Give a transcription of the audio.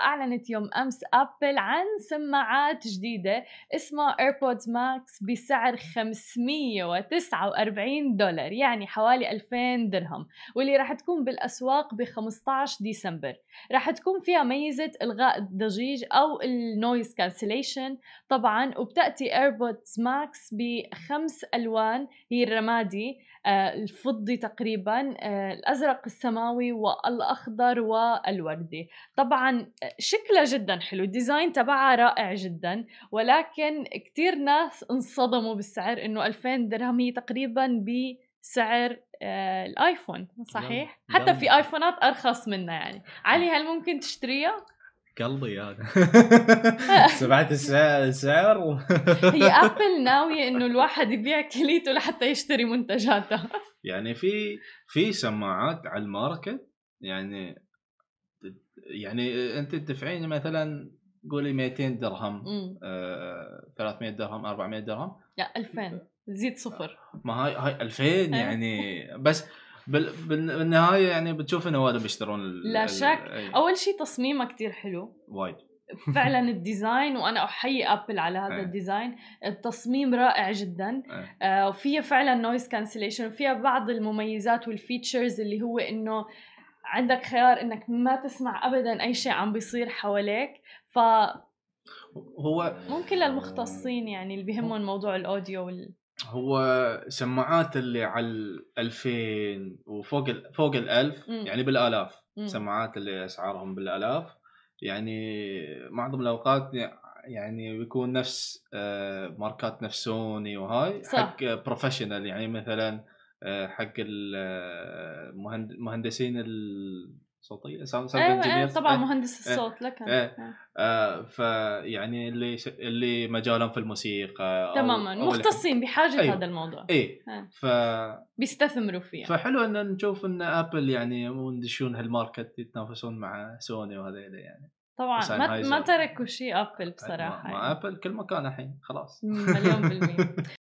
أعلنت يوم أمس أبل عن سماعات جديدة اسمها ايربودز ماكس بسعر 549 دولار يعني حوالي 2000 درهم واللي راح تكون بالأسواق ب 15 ديسمبر راح تكون فيها ميزة إلغاء الضجيج أو النويز كانسليشن طبعا وبتأتي ايربودز ماكس بخمس ألوان هي الرمادي آه، الفضي تقريبا آه، الأزرق السماوي والأخضر والوردي طبعا شكلها جدا حلو الديزاين تبعها رائع جدا ولكن كتير ناس انصدموا بالسعر انه 2000 درهم هي تقريبا بسعر آه الايفون صحيح دم. حتى دم. في ايفونات ارخص منها يعني علي هل ممكن تشتريها قلبي هذا سمعت السعر و... هي ابل ناويه انه الواحد يبيع كليته لحتى يشتري منتجاتها يعني في في سماعات على الماركت يعني يعني انت تدفعين مثلا قولي 200 درهم آه 300 درهم 400 درهم لا 2000 زيد صفر ما هاي هاي 2000 يعني بس بالنهايه يعني بتشوف انه هذا بيشترون لا شك اول شيء تصميمه كتير حلو وايد فعلا الديزاين وانا احيي ابل على هذا أيه. الديزاين التصميم رائع جدا أيه. آه وفيها فعلا نويز كانسليشن وفيها بعض المميزات والفيتشرز اللي هو انه عندك خيار انك ما تسمع ابدا اي شيء عم بيصير حواليك ف هو ممكن للمختصين يعني اللي بيهمهم موضوع الاوديو وال... هو سماعات اللي على ال 2000 وفوق ال فوق ال 1000 يعني بالالاف م. سماعات اللي اسعارهم بالالاف يعني معظم الاوقات يعني بيكون نفس آه، ماركات نفس سوني وهاي صح. حق بروفيشنال يعني مثلا آه، حق المهندسين آه، الصوتيه ساوند إيه، إيه، طبعا إيه، مهندس الصوت لك آه، فيعني اللي اللي مجالهم في الموسيقى تماما مختصين بحاجه أيوه. هذا الموضوع اي ف بيستثمروا فيها فحلو ان نشوف ان ابل يعني مندشون هالماركت يتنافسون مع سوني وهذيلا يعني طبعا ما ما تركوا شيء ابل بصراحه ما, يعني. ابل كل مكان الحين خلاص مليون بالمية